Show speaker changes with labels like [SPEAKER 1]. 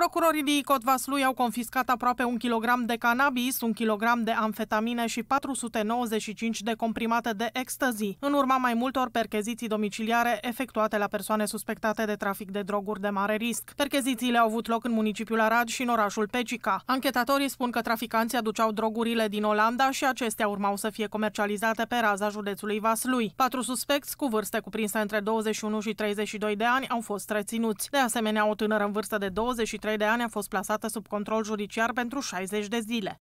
[SPEAKER 1] Procurorii din Vaslui au confiscat aproape un kilogram de cannabis, un kilogram de amfetamine și 495 de comprimate de ecstasy, în urma mai multor percheziții domiciliare efectuate la persoane suspectate de trafic de droguri de mare risc. Perchezițiile au avut loc în municipiul Arad și în orașul Pecica. Anchetatorii spun că traficanții aduceau drogurile din Olanda și acestea urmau să fie comercializate pe raza județului Vaslui. Patru suspecți cu vârste cuprinse între 21 și 32 de ani au fost reținuți. De asemenea, o tânără în vârstă de 23 de ani a fost plasată sub control judiciar pentru 60 de zile.